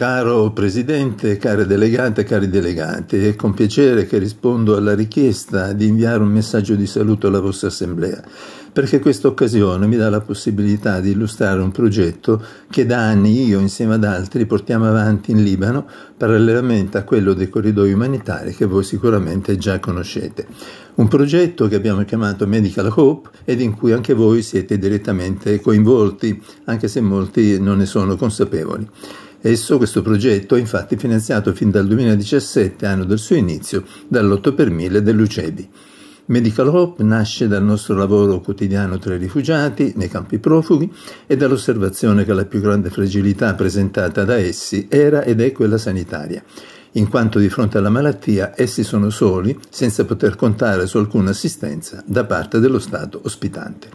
Caro Presidente, care delegate, cari delegati, è con piacere che rispondo alla richiesta di inviare un messaggio di saluto alla vostra Assemblea, perché questa occasione mi dà la possibilità di illustrare un progetto che da anni io insieme ad altri portiamo avanti in Libano, parallelamente a quello dei corridoi umanitari che voi sicuramente già conoscete. Un progetto che abbiamo chiamato Medical Hope ed in cui anche voi siete direttamente coinvolti, anche se molti non ne sono consapevoli. Esso, questo progetto, è infatti finanziato fin dal 2017, anno del suo inizio, dall'8 per 1000 dell'UCEBI. Medical Hope nasce dal nostro lavoro quotidiano tra i rifugiati, nei campi profughi e dall'osservazione che la più grande fragilità presentata da essi era ed è quella sanitaria, in quanto di fronte alla malattia essi sono soli senza poter contare su alcuna assistenza da parte dello Stato ospitante.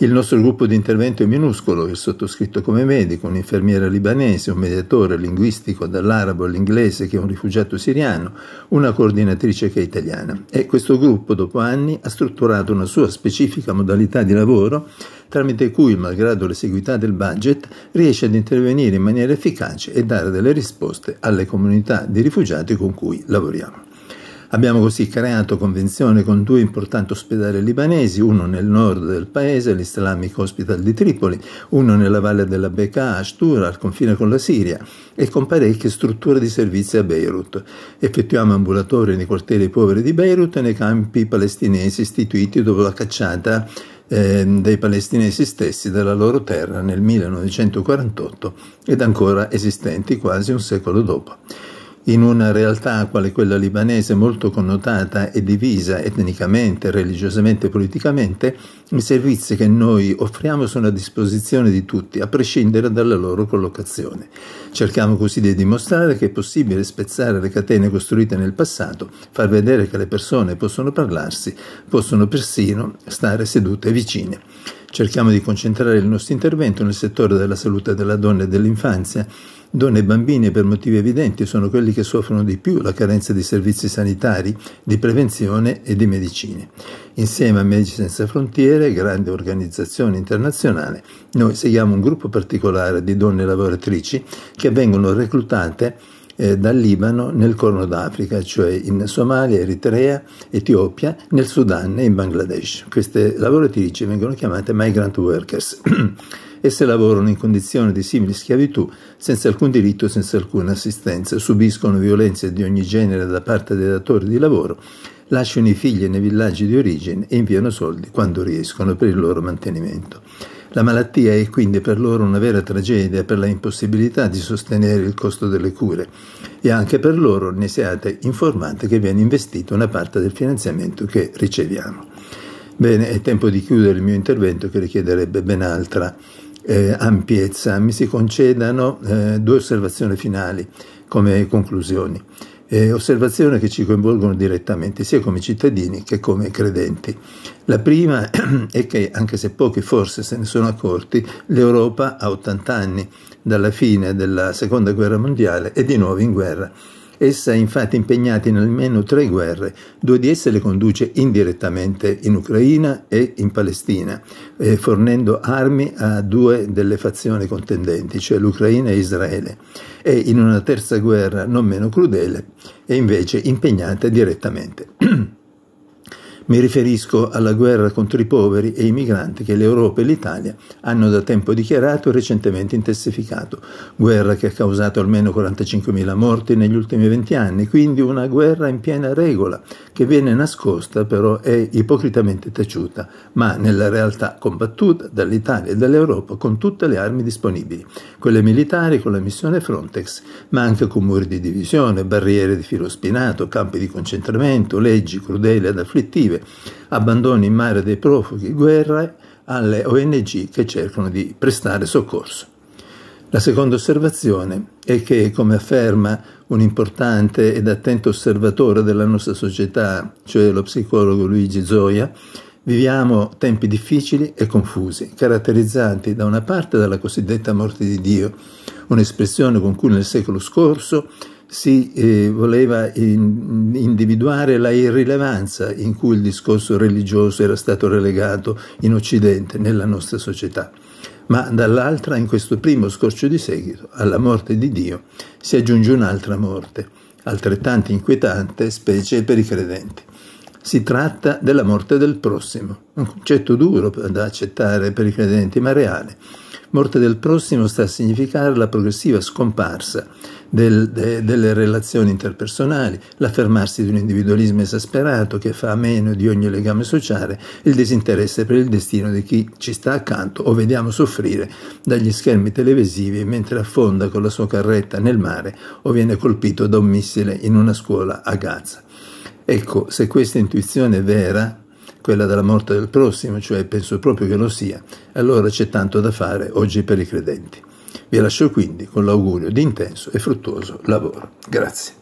Il nostro gruppo di intervento è minuscolo, il sottoscritto come medico, un'infermiera libanese, un mediatore linguistico dall'arabo all'inglese che è un rifugiato siriano, una coordinatrice che è italiana. E questo gruppo, dopo anni, ha strutturato una sua specifica modalità di lavoro tramite cui, malgrado l'esiguità del budget, riesce ad intervenire in maniera efficace e dare delle risposte alle comunità di rifugiati con cui lavoriamo. Abbiamo così creato convenzione con due importanti ospedali libanesi, uno nel nord del paese, l'Islamic Hospital di Tripoli, uno nella valle della Bekaa, Ashtura, al confine con la Siria, e con parecchie strutture di servizi a Beirut. Effettuiamo ambulatori nei quartieri poveri di Beirut e nei campi palestinesi istituiti dopo la cacciata eh, dei palestinesi stessi dalla loro terra nel 1948 ed ancora esistenti quasi un secolo dopo in una realtà quale quella libanese molto connotata e divisa etnicamente, religiosamente e politicamente, i servizi che noi offriamo sono a disposizione di tutti, a prescindere dalla loro collocazione. Cerchiamo così di dimostrare che è possibile spezzare le catene costruite nel passato, far vedere che le persone possono parlarsi, possono persino stare sedute vicine. Cerchiamo di concentrare il nostro intervento nel settore della salute della donna e dell'infanzia, Donne e bambini per motivi evidenti sono quelli che soffrono di più la carenza di servizi sanitari, di prevenzione e di medicine. Insieme a Medici Senza Frontiere, grande organizzazione internazionale, noi seguiamo un gruppo particolare di donne lavoratrici che vengono reclutate eh, dal Libano nel Corno d'Africa, cioè in Somalia, Eritrea, Etiopia, nel Sudan e in Bangladesh. Queste lavoratrici vengono chiamate migrant workers. Esse lavorano in condizioni di simile schiavitù, senza alcun diritto senza alcuna assistenza, subiscono violenze di ogni genere da parte dei datori di lavoro, lasciano i figli nei villaggi di origine e inviano soldi quando riescono per il loro mantenimento. La malattia è quindi per loro una vera tragedia per la impossibilità di sostenere il costo delle cure e anche per loro ne siate informati che viene investita una parte del finanziamento che riceviamo. Bene, è tempo di chiudere il mio intervento che richiederebbe ben altra eh, ampiezza, mi si concedano eh, due osservazioni finali come conclusioni. Eh, osservazioni che ci coinvolgono direttamente sia come cittadini che come credenti. La prima è che, anche se pochi forse se ne sono accorti, l'Europa a 80 anni dalla fine della seconda guerra mondiale è di nuovo in guerra Essa è infatti impegnata in almeno tre guerre, due di esse le conduce indirettamente in Ucraina e in Palestina, eh, fornendo armi a due delle fazioni contendenti, cioè l'Ucraina e Israele, e in una terza guerra non meno crudele è invece impegnata direttamente. Mi riferisco alla guerra contro i poveri e i migranti che l'Europa e l'Italia hanno da tempo dichiarato e recentemente intensificato, guerra che ha causato almeno 45.000 morti negli ultimi 20 anni, quindi una guerra in piena regola che viene nascosta però è ipocritamente taciuta, ma nella realtà combattuta dall'Italia e dall'Europa con tutte le armi disponibili, quelle militari con la missione Frontex, ma anche con muri di divisione, barriere di filo spinato, campi di concentramento, leggi crudeli ed afflittive, salve, abbandono in mare dei profughi, guerra alle ONG che cercano di prestare soccorso. La seconda osservazione è che, come afferma un importante ed attento osservatore della nostra società, cioè lo psicologo Luigi Zoia, Viviamo tempi difficili e confusi, caratterizzati da una parte dalla cosiddetta morte di Dio, un'espressione con cui nel secolo scorso si eh, voleva in, individuare la irrilevanza in cui il discorso religioso era stato relegato in Occidente, nella nostra società. Ma dall'altra, in questo primo scorcio di seguito, alla morte di Dio, si aggiunge un'altra morte, altrettanto inquietante, specie per i credenti si tratta della morte del prossimo, un concetto duro da accettare per i credenti, ma reale. Morte del prossimo sta a significare la progressiva scomparsa del, de, delle relazioni interpersonali, l'affermarsi di un individualismo esasperato che fa a meno di ogni legame sociale, il disinteresse per il destino di chi ci sta accanto o vediamo soffrire dagli schermi televisivi mentre affonda con la sua carretta nel mare o viene colpito da un missile in una scuola a Gaza. Ecco, se questa intuizione è vera, quella della morte del prossimo, cioè penso proprio che lo sia, allora c'è tanto da fare oggi per i credenti. Vi lascio quindi con l'augurio di intenso e fruttuoso lavoro. Grazie.